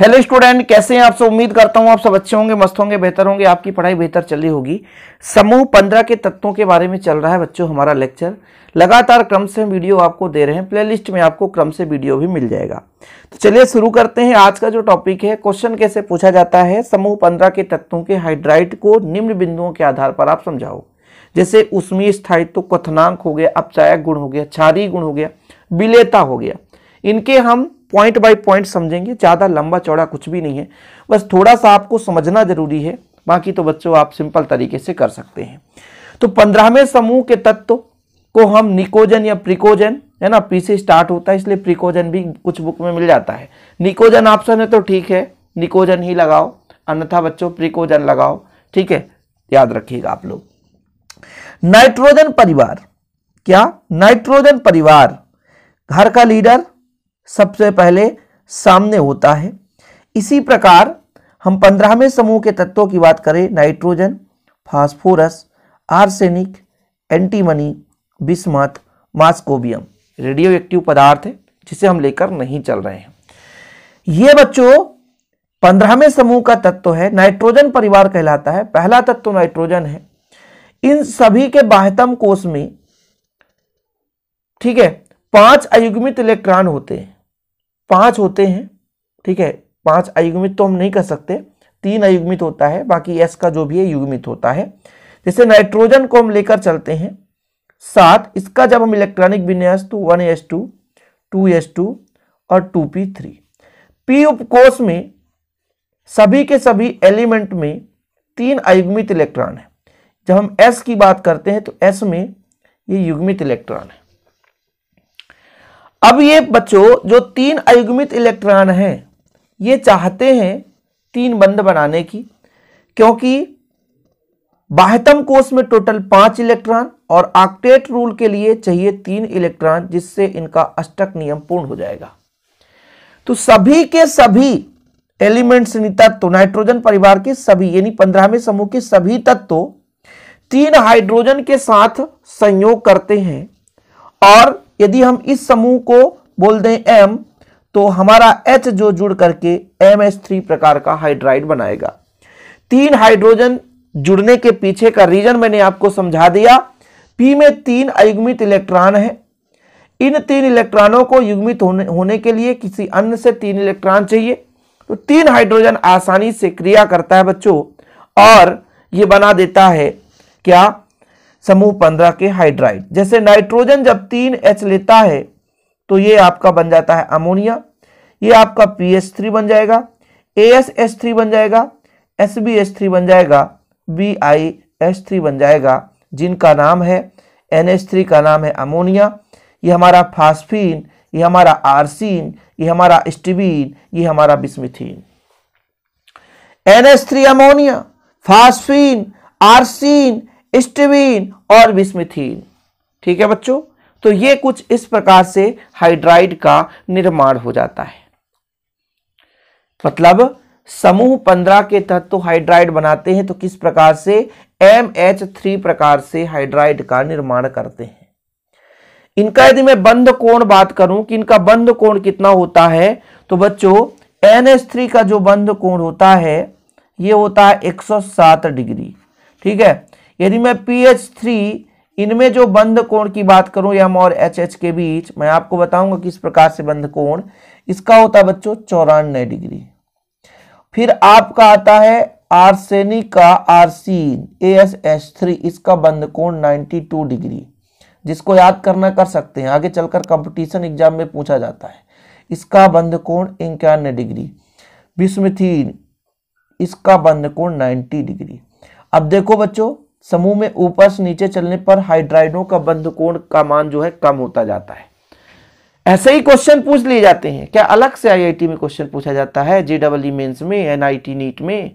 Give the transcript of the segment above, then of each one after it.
hello student कैसे हैं आप सब उम्मीद करता हूं आप सब अच्छे होंगे मस्त होंगे बेहतर होंगे आपकी पढ़ाई बेहतर चल रही होगी समूह पंद्रह के तत्वों के बारे में चल रहा है बच्चों हमारा लेक्चर लगातार क्रम से वीडियो आपको दे रहे हैं प्लेलिस्ट में आपको क्रम से वीडियो भी मिल जाएगा तो चलिए शुरू करते हैं आज का जो टॉपिक है क्वेश्चन कैसे पूछा जाता है समूह पंद्रह के तत्वों के हाइड्राइट को निम्न बिंदुओं के आधार पर आप समझाओ जैसे उसमें स्थायित्व तो कथनांक हो गया अपचायक गुण हो गया क्षारी गुण हो गया विलेता हो गया इनके हम पॉइंट बाय पॉइंट समझेंगे ज़्यादा लंबा चौड़ा कुछ भी नहीं है बस थोड़ा सा आपको समझना ज़रूरी है बाकी तो बच्चों आप सिंपल तरीके से कर सकते हैं तो पंद्रहवें समूह के तत्व को हम निकोजन या प्रिकोजन है ना पी से स्टार्ट होता है इसलिए प्रिकोजन भी कुछ बुक में मिल जाता है निकोजन ऑप्शन है तो ठीक है निकोजन ही लगाओ अन्यथा बच्चों प्रिकोजन लगाओ ठीक है याद रखिएगा आप लोग नाइट्रोजन परिवार क्या नाइट्रोजन परिवार घर का लीडर सबसे पहले सामने होता है इसी प्रकार हम पंद्रहवें समूह के तत्वों की बात करें nitrogen phosphorus arsenic antimony bismuth moscovium radioactive पदार्थ है जिसे हम लेकर नहीं चल रहे हैं ये बच्चों पंद्रहवें समूह का तत्व है नाइट्रोजन परिवार कहलाता है पहला तत्व नाइट्रोजन है इन सभी के बाह्यतम कोष में ठीक है पांच अयुग्मित इलेक्ट्रॉन होते हैं पांच होते हैं ठीक है पांच अयुग्मित तो हम नहीं कर सकते तीन अयुग्मित होता है बाकी एस का जो भी है युग्मित होता है जैसे नाइट्रोजन को हम लेकर चलते हैं सात इसका जब हम इलेक्ट्रॉनिक विन्यास तो one s two two s two और टू पी थ्री पी उपकोष में सभी के सभी एलिमेंट में तीन अयुग्मित इलेक्ट्रॉन है जब हम एस की बात करते हैं तो एस में ये युग्मित इलेक्ट्रॉन है अब ये बच्चों जो तीन अयुग्मित इलेक्ट्रॉन हैं ये चाहते हैं तीन बंद बनाने की क्योंकि बाह्यतम कोष में टोटल पांच इलेक्ट्रॉन और आक्टेट रूल के लिए चाहिए तीन इलेक्ट्रॉन जिससे इनका अष्टक नियम पूर्ण हो जाएगा तो सभी के सभी एलिमेंट्स तत्व तो नाइट्रोजन परिवार के सभी यानी पंद्रहवें समूह के सभी तत्व तीन हाइड्रोजन के साथ संयोग करते हैं और यदि हम इस समूह को बोल दें एम तो हमारा एच जो जुड़ करके एम एच थ्री प्रकार का हाइड्राइड बनाएगा तीन हाइड्रोजन जुड़ने के पीछे का रीजन मैंने आपको समझा दिया पी में तीन अयुग्मित इलेक्ट्रॉन है इन तीन इलेक्ट्रॉनों को युग्मित होने होने के लिए किसी अन्य से तीन इलेक्ट्रॉन चाहिए तो तीन हाइड्रोजन आसानी से क्रिया करता है बच्चों और ये बना देता है क्या समूह पंद्रह के हाइड्राइड जैसे नाइट्रोजन जब तीन एच लेता है तो ये आपका बन जाता है अमोनिया ये आपका पी एच थ्री बन जाएगा ए एस एच थ्री बन जाएगा एस बी एच थ्री बन जाएगा बी आई एच थ्री बन जाएगा जिनका नाम है एन एच थ्री का नाम है अमोनिया ये हमारा फास्फीन ये हमारा आरसीन ये हमारा स्टीबीन ये हमारा bismuthine N H three ammonia phosphine arsine stibine और विस्मिथीन ठीक है बच्चों तो ये कुछ इस प्रकार से हाइड्राइड का निर्माण हो जाता है मतलब समूह पंद्रह के तहत तो हाइड्राइड बनाते हैं तो किस प्रकार से एम एच थ्री प्रकार से हाइड्राइड का निर्माण करते हैं इनका यदि मैं बंद कोण बात करूं कि इनका बंद कोण कितना होता है तो बच्चों एन एच थ्री का जो बंद कोण होता है ये होता है 107 डिग्री ठीक है यदि मैं पी एच थ्री इनमें जो बंद कोण की बात करूं या और एच एच के बीच मैं आपको बताऊंगा किस प्रकार से बंद कोण इसका होता है बच्चों चौरानवे डिग्री फिर आपका आता है आर्सेनिक का arsine A S H three इसका बंद कोण नाइन्टी टू डिग्री जिसको याद करना कर सकते हैं आगे चलकर कंपटीशन एग्जाम में पूछा जाता है इसका बंद कोण इक्यानवे डिग्री विस्मथीन इसका बंद कोण 90 डिग्री अब देखो बच्चों समूह में ऊपर से नीचे चलने पर हाइड्राइडों का बंध कोण का मान जो है कम होता जाता है ऐसे ही क्वेश्चन पूछ लिए जाते हैं क्या अलग से आईआईटी में क्वेश्चन पूछा जाता है जे मेन्स e में एनआईटी नीट में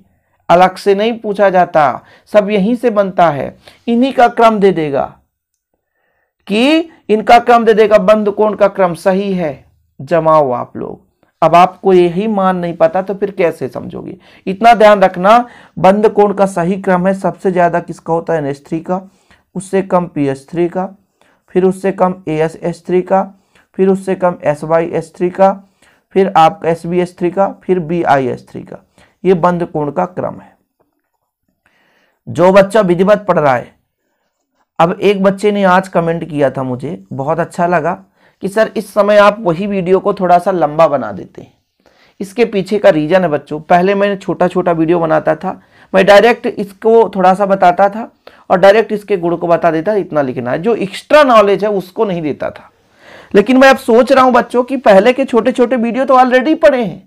अलग से नहीं पूछा जाता सब यहीं से बनता है इन्हीं का क्रम दे देगा कि इनका क्रम दे देगा बंद कोण का क्रम सही है जमाओ आप लोग अब आपको यही मान नहीं पता तो फिर कैसे समझोगे इतना ध्यान रखना बंद कोण का सही क्रम है सबसे ज़्यादा किसका होता है एन थ्री का उससे कम पी एस थ्री का फिर उससे कम ए एस एस थ्री का फिर उससे कम एस वाई एस थ्री का फिर आपका एस बी एस थ्री का फिर बी आई एस थ्री का ये बंद कोण का क्रम है जो बच्चा विधिवत पढ़ रहा है अब एक बच्चे ने आज कमेंट किया था मुझे बहुत अच्छा लगा कि सर इस समय आप वही वीडियो को थोड़ा सा लंबा बना देते हैं इसके पीछे का रीज़न है बच्चों पहले मैं छोटा छोटा वीडियो बनाता था मैं डायरेक्ट इसको थोड़ा सा बताता था और डायरेक्ट इसके गुण को बता देता इतना लिखना है जो एक्स्ट्रा नॉलेज है उसको नहीं देता था लेकिन मैं अब सोच रहा हूँ बच्चों कि पहले के छोटे छोटे वीडियो तो ऑलरेडी पढ़े हैं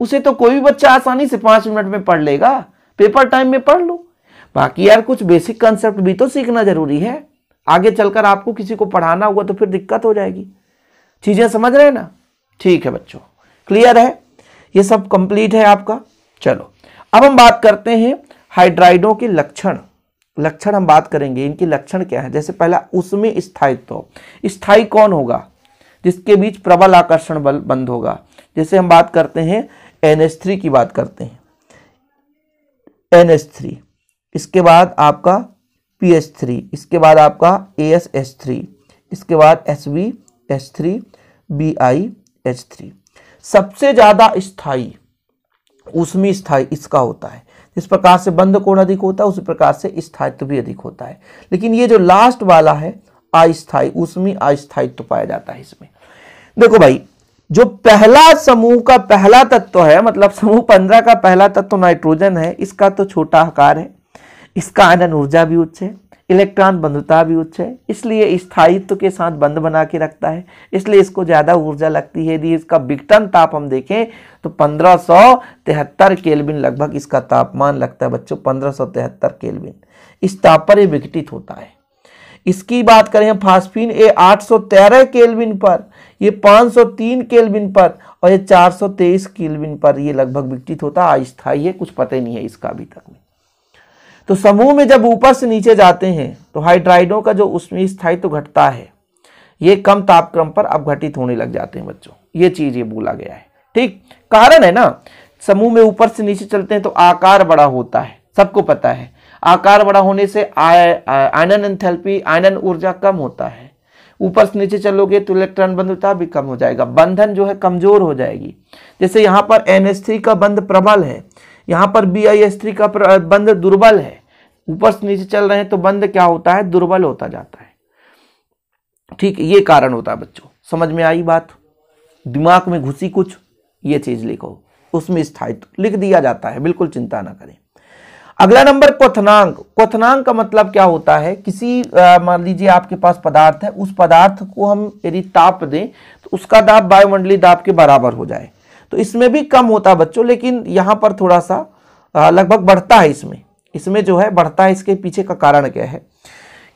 उसे तो कोई भी बच्चा आसानी से पाँच मिनट में पढ़ लेगा पेपर टाइम में पढ़ लो बाकी यार कुछ बेसिक कंसेप्ट भी तो सीखना जरूरी है आगे चलकर आपको किसी को पढ़ाना होगा तो फिर दिक्कत हो जाएगी चीज़ें समझ रहे हैं ना ठीक है बच्चों क्लियर है ये सब कंप्लीट है आपका चलो अब हम बात करते हैं हाइड्राइडों के लक्षण लक्षण हम बात करेंगे इनके लक्षण क्या है जैसे पहला उसमें स्थायित्व स्थायी कौन होगा जिसके बीच प्रबल आकर्षण बल बंद होगा जैसे हम बात करते हैं एन की बात करते हैं एन इसके बाद आपका पी एच थ्री इसके बाद आपका ए एस एच थ्री इसके बाद S B H three B I H three सबसे ज़्यादा स्थाई उसमें स्थाई इसका होता है जिस प्रकार से बंद कोण अधिक होता है उसी प्रकार से स्थायित्व भी अधिक होता है लेकिन ये जो लास्ट वाला है अस्थाई उसमें अस्थायित्व पाया जाता है इसमें देखो भाई जो पहला समूह का पहला तत्व है मतलब समूह पंद्रह का पहला तत्व नाइट्रोजन है इसका तो छोटा आकार है इसका આયનન ऊर्जा भी उच्च है इलेक्ट्रॉन बंधुता भी उच्च है इसलिए स्थायित्व के साथ बंद बना के रखता है इसलिए इसको ज़्यादा ऊर्जा लगती है यदि इसका विघटन ताप हम देखें तो पंद्रह केल्विन लगभग इसका तापमान लगता है बच्चों पंद्रह केल्विन इस ताप पर यह विघटित होता है इसकी बात करें हम फास्फीन ये 813 केल्विन पर ये 503 केल्विन पर और ये 423 केल्विन पर ये लगभग विकटित होता है अस्थायी है कुछ पता ही नहीं है इसका अभी तक में तो समूह में जब ऊपर से नीचे जाते हैं तो हाइड्राइडों का जो उसमें स्थायित्व तो घटता है ये कम तापक्रम पर अपघटित होने लग जाते हैं बच्चों ये चीज़ ये बोला गया है ठीक कारण है ना समूह में ऊपर से नीचे चलते हैं तो आकार बड़ा होता है सबको पता है आकार बड़ा होने से आयनन एंथैल्पी आयनन ऊर्जा कम होता है ऊपर से नीचे चलोगे तो इलेक्ट्रॉन बंधुता भी कम हो जाएगा बंधन जो है कमजोर हो जाएगी जैसे यहाँ पर एन का बंध प्रबल है यहाँ पर बी का बंध दुर्बल है ऊपर से नीचे चल रहे हैं तो बंद क्या होता है दुर्बल होता जाता है ठीक ये कारण होता है बच्चों समझ में आई बात दिमाग में घुसी कुछ ये चीज लिखो उसमें स्थायित्व लिख दिया जाता है बिल्कुल चिंता ना करें अगला नंबर क्वनांग क्वनांग का मतलब क्या होता है किसी मान लीजिए आपके पास पदार्थ है उस पदार्थ को हम यदि ताप दें तो उसका दाप वायुमंडलीय दाप के बराबर हो जाए तो इसमें भी कम होता है बच्चों लेकिन यहां पर थोड़ा सा लगभग बढ़ता है इसमें इसमें जो है बढ़ता है इसके पीछे का कारण क्या है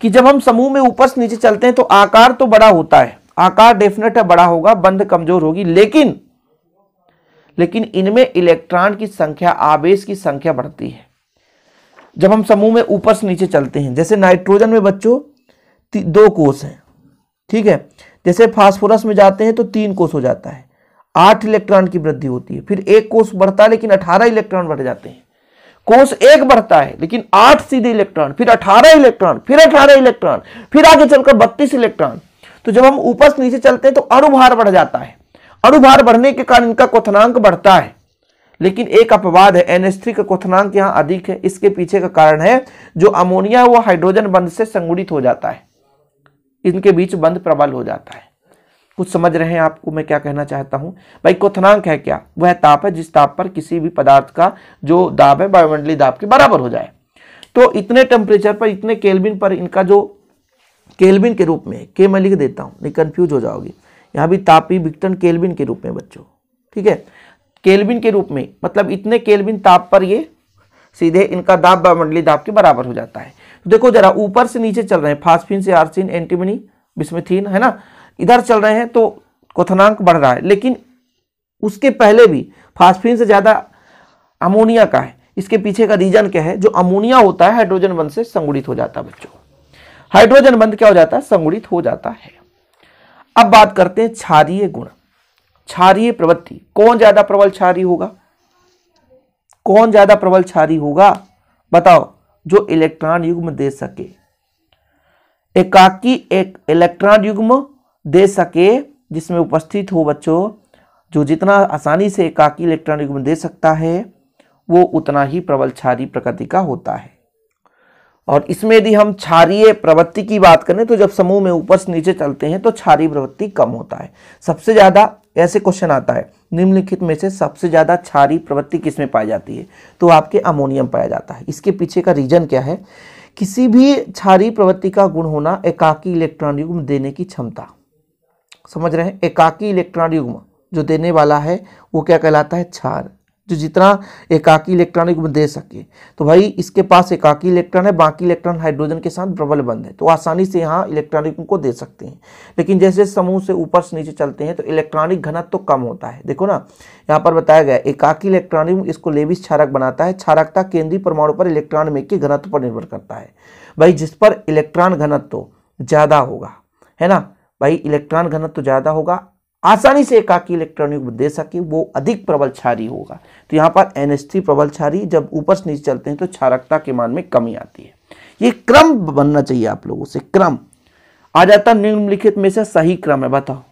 कि जब हम समूह में ऊपर से नीचे चलते हैं तो आकार तो बड़ा होता है आकार डेफिनेट है बड़ा होगा बंध कमजोर होगी लेकिन लेकिन इनमें इलेक्ट्रॉन की संख्या आवेश की संख्या बढ़ती है जब हम समूह में ऊपर से नीचे चलते हैं जैसे नाइट्रोजन में बच्चों दो कोष हैं ठीक है जैसे फास्फोरस में जाते हैं तो तीन कोष हो जाता है आठ इलेक्ट्रॉन की वृद्धि होती है फिर एक कोष बढ़ता है लेकिन अठारह इलेक्ट्रॉन बढ़ जाते हैं कोष एक बढ़ता है लेकिन आठ सीधे इलेक्ट्रॉन फिर अठारह इलेक्ट्रॉन फिर अठारह इलेक्ट्रॉन फिर आगे चलकर बत्तीस इलेक्ट्रॉन तो जब हम ऊपर से नीचे चलते हैं तो अणुभार बढ़ जाता है अणुभार बढ़ने के कारण इनका क्वथनांक बढ़ता है लेकिन एक अपवाद है एनएस का क्वथनांक यहाँ अधिक है इसके पीछे का कारण है जो अमोनिया वो हाइड्रोजन बंध से संगुणित हो जाता है इनके बीच बंध प्रबल हो जाता है कुछ समझ रहे हैं आपको मैं क्या कहना चाहता हूँ भाई क्वथनांक है क्या वह ताप है जिस ताप पर किसी भी पदार्थ का जो दाब है वायुमंडलीय दाब के बराबर हो जाए तो इतने टेम्परेचर पर इतने केल्विन पर इनका जो केल्विन के रूप में के मैं लिख देता हूँ नहीं कन्फ्यूज हो जाओगे यहाँ भी तापी विक्टन केल्विन के रूप में बच्चों ठीक है केल्विन के रूप में मतलब इतने केल्विन ताप पर ये सीधे इनका दाब वायुमंडलीय दाब के बराबर हो जाता है तो देखो जरा ऊपर से नीचे चल रहे हैं फास्फिन से आर्सिन एंटीमनी बिस्मिथीन है ना इधर चल रहे हैं तो क्वथनांक बढ़ रहा है लेकिन उसके पहले भी फास्फिन से ज़्यादा अमोनिया का है इसके पीछे का रीजन क्या है जो अमोनिया होता है हाइड्रोजन बंद से संगुड़ित हो जाता है बच्चों हाइड्रोजन बंद क्या हो जाता है संगुड़ित हो जाता है अब बात करते हैं क्षारीय गुण क्षारीय प्रवृत्ति कौन ज्यादा प्रबल क्षारी होगा कौन ज्यादा प्रबल क्षारी होगा बताओ जो इलेक्ट्रॉन युग्म दे सके एकाकी एक इलेक्ट्रॉन युग्म दे सके जिसमें उपस्थित हो बच्चों जो जितना आसानी से एकाकी इलेक्ट्रॉन युग्म दे सकता है वो उतना ही प्रबल क्षारी प्रकृति का होता है और इसमें यदि हम क्षारीय प्रवृत्ति की बात करें तो जब समूह में ऊपर से नीचे चलते हैं तो क्षारी प्रवृत्ति कम होता है सबसे ज़्यादा ऐसे क्वेश्चन आता है निम्नलिखित में से सबसे ज़्यादा क्षारी प्रवृत्ति किस में पाई जाती है तो आपके अमोनियम पाया जाता है इसके पीछे का रीजन क्या है किसी भी क्षारी प्रवृत्ति का गुण होना एकाकी इलेक्ट्रॉन युग्म देने की क्षमता समझ रहे हैं एकाकी इलेक्ट्रॉन युग्म जो देने वाला है वो क्या कहलाता है क्षार जो जितना एकाकी इलेक्ट्रॉन युग्म दे सके तो भाई इसके पास एकाकी इलेक्ट्रॉन है बाकी इलेक्ट्रॉन हाइड्रोजन के साथ प्रबल बंद है तो आसानी से यहाँ इलेक्ट्रॉन युग्म को दे सकते हैं लेकिन जैसे जैसे समूह से ऊपर से नीचे चलते हैं तो इलेक्ट्रॉनिक घनत्व तो कम होता है देखो ना यहाँ पर बताया गया एकाकी इलेक्ट्रॉन युग्म इसको लेविस क्षारक बनाता है क्षारकता केंद्रीय परमाणु पर इलेक्ट्रॉन में के घनत्व पर निर्भर करता है भाई जिस पर इलेक्ट्रॉन घनत्व ज़्यादा होगा है ना भाई इलेक्ट्रॉन घनत्व तो ज़्यादा होगा आसानी से एकाकी इलेक्ट्रॉन युग्म दे सके वो अधिक प्रबल छारी होगा तो यहाँ पर एन प्रबल छारी जब ऊपर से नीचे चलते हैं तो क्षारकता के मान में कमी आती है ये क्रम बनना चाहिए आप लोगों से क्रम आ जाता निम्नलिखित में से सही क्रम है बताओ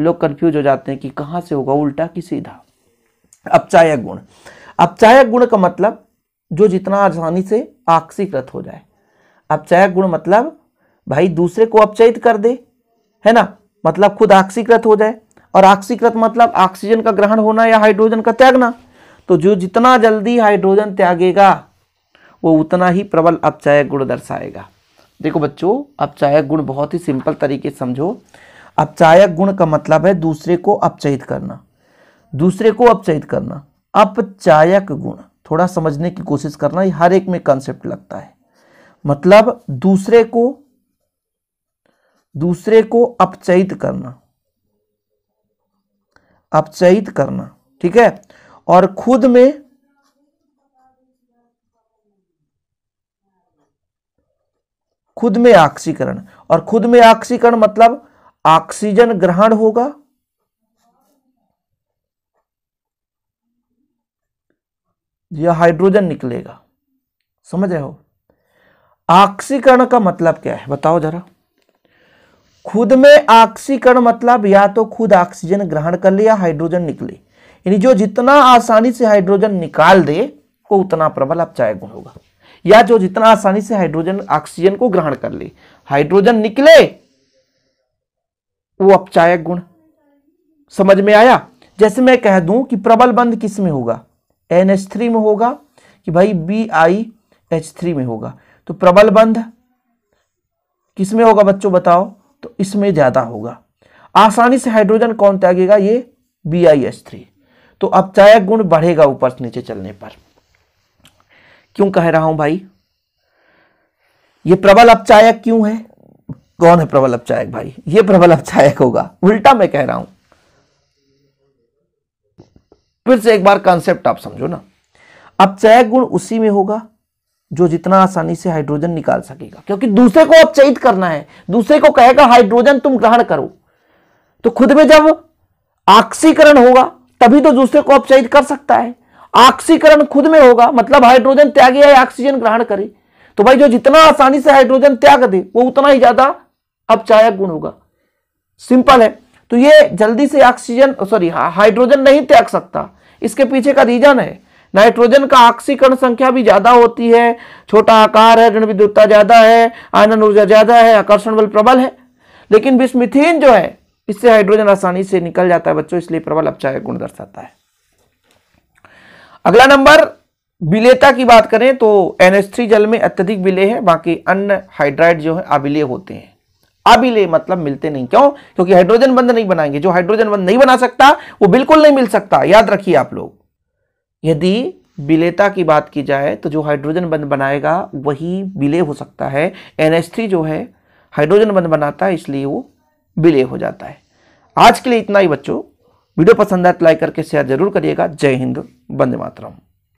लोग कंफ्यूज हो जाते हैं कि कहाँ से होगा उल्टा कि सीधा अपचायक गुण अपचायक गुण का मतलब जो जितना आसानी से आक्सीकृत हो जाए अपचायक गुण मतलब भाई दूसरे को अपचयित कर दे है ना मतलब खुद आक्सीकृत हो जाए और आक्सीकृत मतलब ऑक्सीजन का ग्रहण होना या हाइड्रोजन का त्यागना तो जो जितना जल्दी हाइड्रोजन त्यागेगा वो उतना ही प्रबल अपचायक गुण दर्शाएगा देखो बच्चों अपचायक गुण बहुत ही सिंपल तरीके से समझो अपचायक गुण का मतलब है दूसरे को अपचयित करना दूसरे को अपचयित करना अपचायक गुण थोड़ा समझने की कोशिश करना हर एक में कंसेप्ट लगता है मतलब दूसरे को दूसरे को अपचयित करना अपचयित करना ठीक है और खुद में खुद में ऑक्सीकरण और खुद में ऑक्सीकरण मतलब ऑक्सीजन ग्रहण होगा या हाइड्रोजन निकलेगा समझ रहे हो ऑक्सीकरण का मतलब क्या है बताओ जरा खुद में ऑक्सीकरण मतलब या तो खुद ऑक्सीजन ग्रहण कर ले या हाइड्रोजन निकले यानी जो जितना आसानी से हाइड्रोजन निकाल दे वो उतना प्रबल अपचाय गुण होगा या जो जितना आसानी से हाइड्रोजन ऑक्सीजन को ग्रहण कर ले हाइड्रोजन निकले वो अपचायक गुण समझ में आया जैसे मैं कह दूं कि प्रबल बंध किस में होगा थ्री में होगा कि भाई बी आई एच थ्री में होगा तो प्रबल बंध किस में होगा बच्चों बताओ तो इसमें ज़्यादा होगा आसानी से हाइड्रोजन कौन त्यागेगा ये बी आई एस थ्री तो अपचायक गुण बढ़ेगा ऊपर से नीचे चलने पर क्यों कह रहा हूं भाई ये प्रबल अपचायक क्यों है कौन है प्रबल अपचायक भाई ये प्रबल अपचायक होगा उल्टा मैं कह रहा हूं फिर से एक बार कॉन्सेप्ट आप समझो ना अपचायक गुण उसी में होगा जो जितना आसानी से हाइड्रोजन निकाल सकेगा क्योंकि दूसरे को अपचयित करना है दूसरे को कहेगा हाइड्रोजन तुम ग्रहण करो तो खुद में जब ऑक्सीकरण होगा तभी तो दूसरे को अपचयित कर सकता है ऑक्सीकरण खुद में होगा मतलब हाइड्रोजन त्याग या ऑक्सीजन ग्रहण करे तो भाई जो जितना आसानी से हाइड्रोजन त्याग दे वो उतना ही ज्यादा अपचायक गुण होगा सिंपल है तो ये जल्दी से ऑक्सीजन सॉरी हाइड्रोजन नहीं त्याग सकता इसके पीछे का रीजन है नाइट्रोजन का ऑक्सीकरण संख्या भी ज्यादा होती है छोटा आकार है ऋण विद्युतता ज्यादा है आयन ऊर्जा ज्यादा है आकर्षण बल प्रबल है लेकिन विस्मिथीन जो है इससे हाइड्रोजन आसानी से निकल जाता है बच्चों इसलिए प्रबल अपचाय गुण दर्शाता है अगला नंबर विलेता की बात करें तो NH3 जल में अत्यधिक विलय है बाकी अन्य हाइड्राइड जो है अविलय होते हैं अविलय मतलब मिलते नहीं क्यों क्योंकि हाइड्रोजन बंद नहीं बनाएंगे जो हाइड्रोजन बंद नहीं बना सकता वो बिल्कुल नहीं मिल सकता याद रखिए आप लोग यदि विलेता की बात की जाए तो जो हाइड्रोजन बंद बनाएगा वही विले हो सकता है एन जो है हाइड्रोजन बंद बनाता है इसलिए वो विले हो जाता है आज के लिए इतना ही बच्चों वीडियो पसंद आए तो लाइक करके शेयर जरूर करिएगा जय हिंद बंदे मातरम